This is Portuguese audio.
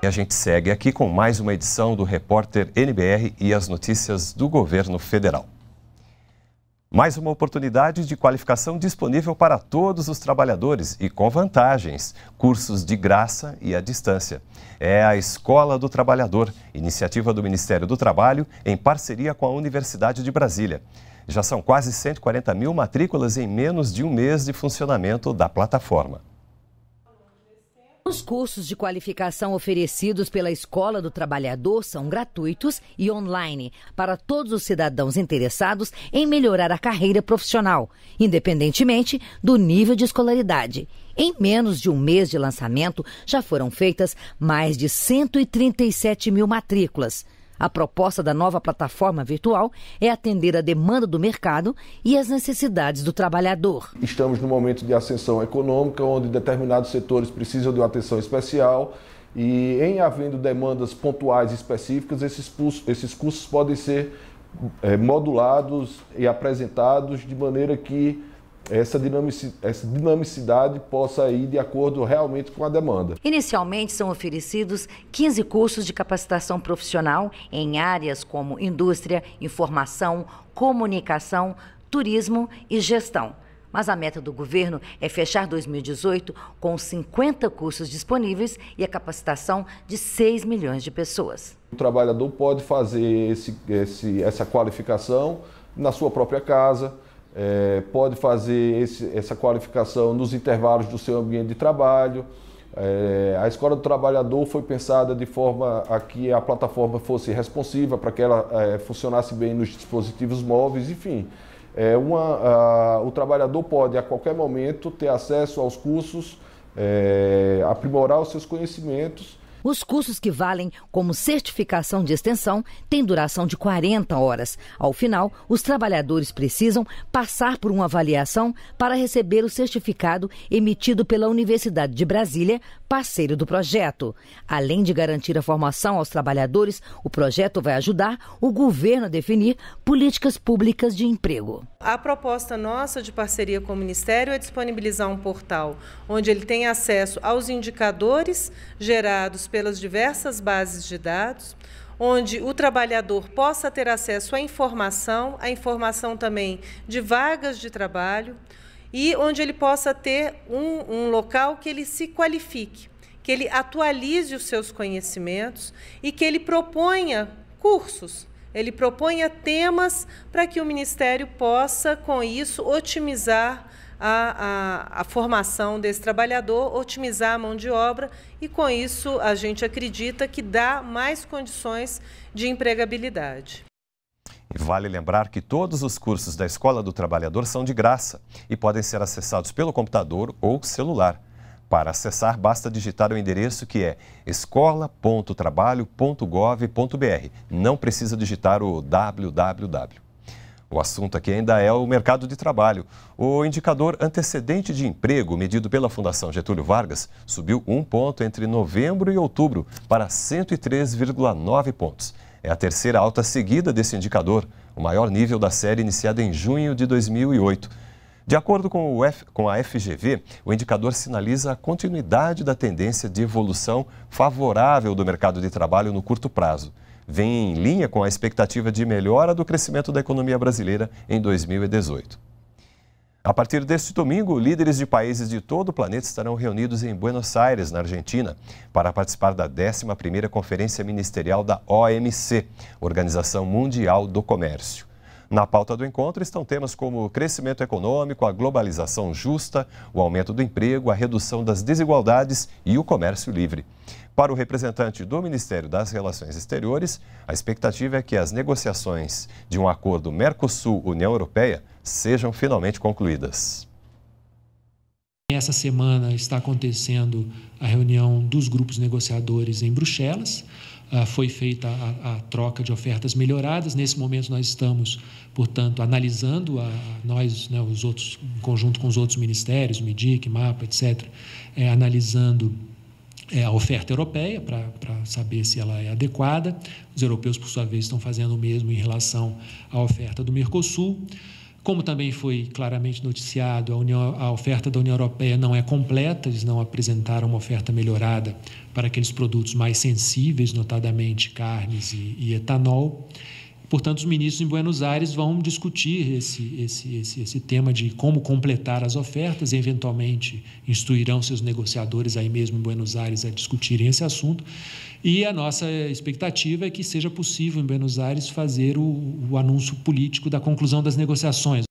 E a gente segue aqui com mais uma edição do Repórter NBR e as notícias do governo federal. Mais uma oportunidade de qualificação disponível para todos os trabalhadores e com vantagens, cursos de graça e à distância. É a Escola do Trabalhador, iniciativa do Ministério do Trabalho em parceria com a Universidade de Brasília. Já são quase 140 mil matrículas em menos de um mês de funcionamento da plataforma. Os cursos de qualificação oferecidos pela Escola do Trabalhador são gratuitos e online para todos os cidadãos interessados em melhorar a carreira profissional, independentemente do nível de escolaridade. Em menos de um mês de lançamento, já foram feitas mais de 137 mil matrículas. A proposta da nova plataforma virtual é atender a demanda do mercado e as necessidades do trabalhador. Estamos num momento de ascensão econômica, onde determinados setores precisam de uma atenção especial. E em havendo demandas pontuais específicas, esses, esses cursos podem ser é, modulados e apresentados de maneira que essa dinamicidade possa ir de acordo realmente com a demanda. Inicialmente são oferecidos 15 cursos de capacitação profissional em áreas como indústria, informação, comunicação, turismo e gestão. Mas a meta do governo é fechar 2018 com 50 cursos disponíveis e a capacitação de 6 milhões de pessoas. O trabalhador pode fazer esse, esse, essa qualificação na sua própria casa, é, pode fazer esse, essa qualificação nos intervalos do seu ambiente de trabalho. É, a escola do trabalhador foi pensada de forma a que a plataforma fosse responsiva para que ela é, funcionasse bem nos dispositivos móveis, enfim. É uma, a, o trabalhador pode a qualquer momento ter acesso aos cursos, é, aprimorar os seus conhecimentos os cursos que valem como certificação de extensão têm duração de 40 horas. Ao final, os trabalhadores precisam passar por uma avaliação para receber o certificado emitido pela Universidade de Brasília, parceiro do projeto. Além de garantir a formação aos trabalhadores, o projeto vai ajudar o governo a definir políticas públicas de emprego. A proposta nossa de parceria com o Ministério é disponibilizar um portal onde ele tem acesso aos indicadores gerados pelo pelas diversas bases de dados, onde o trabalhador possa ter acesso à informação, à informação também de vagas de trabalho, e onde ele possa ter um, um local que ele se qualifique, que ele atualize os seus conhecimentos e que ele proponha cursos ele proponha temas para que o Ministério possa, com isso, otimizar a, a, a, formação desse trabalhador, otimizar a mão de obra e, com isso, a gente acredita que dá mais condições de empregabilidade. E vale lembrar que todos os cursos da Escola do Trabalhador são de graça e podem ser acessados pelo computador ou celular. Para acessar, basta digitar o endereço que é escola.trabalho.gov.br. Não precisa digitar o www. O assunto aqui ainda é o mercado de trabalho. O indicador antecedente de emprego, medido pela Fundação Getúlio Vargas, subiu um ponto entre novembro e outubro para 103,9 pontos. É a terceira alta seguida desse indicador, o maior nível da série iniciada em junho de 2008. De acordo com, F, com, a FGV, o indicador sinaliza a continuidade da tendência de evolução favorável do mercado de trabalho no curto prazo. Vem em linha com a expectativa de melhora do crescimento da economia brasileira em 2018. A partir deste domingo, líderes de países de todo o planeta estarão reunidos em Buenos Aires, na Argentina, para participar da 11ª Conferência Ministerial da OMC, Organização Mundial do Comércio. Na pauta do encontro estão temas como o crescimento econômico, a globalização justa, o aumento do emprego, a redução das desigualdades e o comércio livre. Para o representante do Ministério das Relações Exteriores, a expectativa é que as negociações de um acordo Mercosul-União Europeia sejam finalmente concluídas. Essa semana está acontecendo a reunião dos grupos negociadores em Bruxelas. Ah, foi feita a, a, troca de ofertas melhoradas. Nesse momento, nós estamos, portanto, analisando, a, nós, né, os outros, em conjunto com os outros ministérios, MEDIC, MAPA, etc., é, analisando é, a oferta europeia para saber se ela é adequada. Os europeus, por sua vez, estão fazendo o mesmo em relação à oferta do Mercosul. Como também foi claramente noticiado, a, União, a, oferta da União Europeia não é completa, eles não apresentaram uma oferta melhorada para aqueles produtos mais sensíveis, notadamente carnes e, e etanol. Portanto, os ministros em Buenos Aires vão discutir esse, esse, esse, esse tema de como completar as ofertas, e eventualmente instruirão seus negociadores aí mesmo em Buenos Aires a discutirem esse assunto. E a nossa expectativa é que seja possível em Buenos Aires fazer o, o anúncio político da conclusão das negociações.